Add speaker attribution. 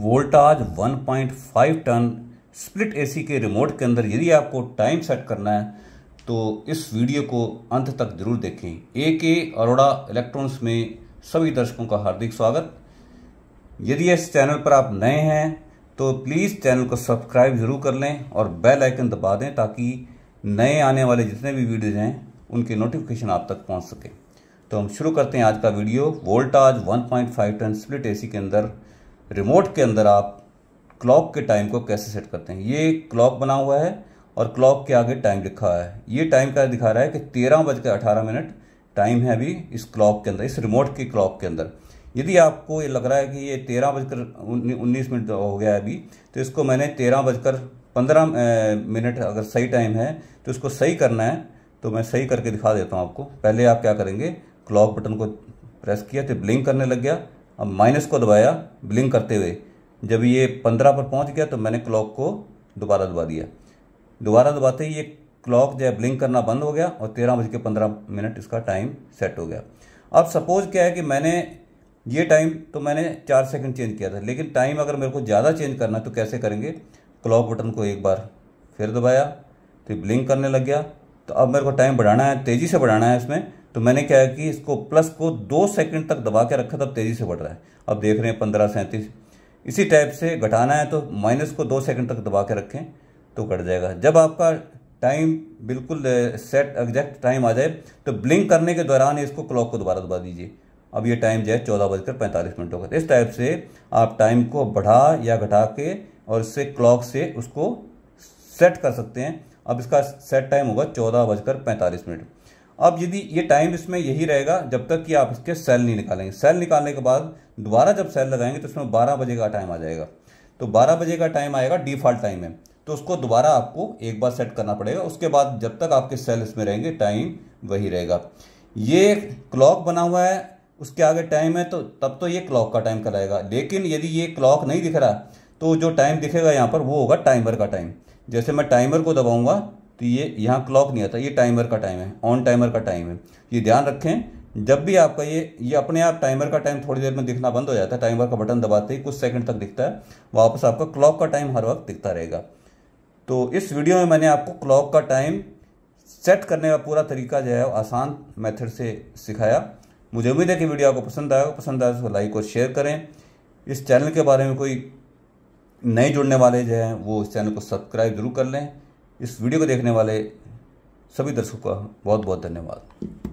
Speaker 1: Voltas 1.5 ton split AC के remote के अंदर यदि आपको टाइम सेट करना है तो इस वीडियो को अंत तक जरूर देखें ए के अरोड़ा इलेक्ट्रॉनिक्स में सभी दर्शकों का हार्दिक स्वागत यदि इस चैनल पर आप नए हैं तो प्लीज़ चैनल को सब्सक्राइब जरूर कर लें और बेल आइकन दबा दें ताकि नए आने वाले जितने भी वीडियोज हैं उनके नोटिफिकेशन आप तक पहुंच सके तो हम शुरू करते हैं आज का video voltage 1.5 ton split AC के अंदर रिमोट के अंदर आप क्लॉक के टाइम को कैसे सेट करते हैं ये क्लॉक बना हुआ है और क्लॉक के आगे टाइम लिखा है ये टाइम का दिखा रहा है कि तेरह बजकर अठारह मिनट टाइम है अभी इस क्लॉक के अंदर इस रिमोट के क्लॉक के अंदर यदि आपको ये लग रहा है कि ये तेरह बजकर उन्नीस मिनट हो गया है अभी तो इसको मैंने तेरह बजकर पंद्रह मिनट अगर सही टाइम है तो इसको सही करना है तो मैं सही करके दिखा देता हूँ आपको पहले आप क्या करेंगे क्लॉक बटन को प्रेस किया तो ब्लिंक करने लग गया अब माइनस को दबाया ब्लिंक करते हुए जब ये पंद्रह पर पहुंच गया तो मैंने क्लॉक को दोबारा दबा दिया दोबारा दबाते ही ये क्लॉक जो है ब्लिंक करना बंद हो गया और तेरह बज के पंद्रह मिनट इसका टाइम सेट हो गया अब सपोज क्या है कि मैंने ये टाइम तो मैंने चार सेकंड चेंज किया था लेकिन टाइम अगर मेरे को ज़्यादा चेंज करना है तो कैसे करेंगे क्लॉक बटन को एक बार फिर दबाया तो ब्लिंक करने लग गया तो अब मेरे को टाइम बढ़ाना है तेज़ी से बढ़ाना है इसमें तो मैंने क्या कि इसको प्लस को दो सेकंड तक दबा के रखा तब तेज़ी से बढ़ रहा है अब देख रहे हैं पंद्रह सैंतीस इसी टाइप से घटाना है तो माइनस को दो सेकंड तक दबा के रखें तो घट जाएगा जब आपका टाइम बिल्कुल सेट एग्जैक्ट टाइम आ जाए तो ब्लिंक करने के दौरान इसको क्लॉक को दोबारा दबा दीजिए अब ये टाइम जो है चौदह बजकर पैंतालीस मिनट होगा इस टाइप से आप टाइम को बढ़ा या घटा के और इससे क्लॉक से उसको सेट कर सकते हैं अब इसका सेट टाइम होगा चौदह बजकर पैंतालीस मिनट अब यदि ये टाइम इसमें यही रहेगा जब तक कि आप इसके सेल नहीं निकालेंगे सेल निकालने के बाद दोबारा जब सेल लगाएंगे तो इसमें बारह बजे का टाइम आ जाएगा तो बारह बजे का टाइम आएगा डिफॉल्ट टाइम है तो उसको दोबारा आपको एक बार सेट करना पड़ेगा उसके बाद जब तक आपके सेल इसमें रहेंगे टाइम वही रहेगा ये क्लॉक बना हुआ है उसके आगे टाइम है तो तब तो ये क्लॉक का टाइम कराएगा लेकिन यदि ये क्लॉक नहीं दिख रहा तो जो टाइम दिखेगा यहाँ पर वो होगा टाइमर का टाइम जैसे मैं टाइमर को दबाऊँगा तो ये यहाँ क्लॉक नहीं आता ये टाइमर का टाइम है ऑन टाइमर का टाइम है ये ध्यान रखें जब भी आपका ये ये अपने आप टाइमर का टाइम थोड़ी देर में दिखना बंद हो जाता है टाइमर का बटन दबाते ही कुछ सेकंड तक दिखता है वापस आपका क्लॉक का टाइम हर वक्त दिखता रहेगा तो इस वीडियो में मैंने आपको क्लॉक का टाइम सेट करने का पूरा तरीका जो है आसान मेथड से सिखाया मुझे उम्मीद है कि वीडियो आपको पसंद आएगा पसंद आए तो लाइक और शेयर करें इस चैनल के बारे में कोई नए जुड़ने वाले जो हैं वो इस चैनल को सब्सक्राइब जरूर कर लें इस वीडियो को देखने वाले सभी दर्शकों का बहुत बहुत धन्यवाद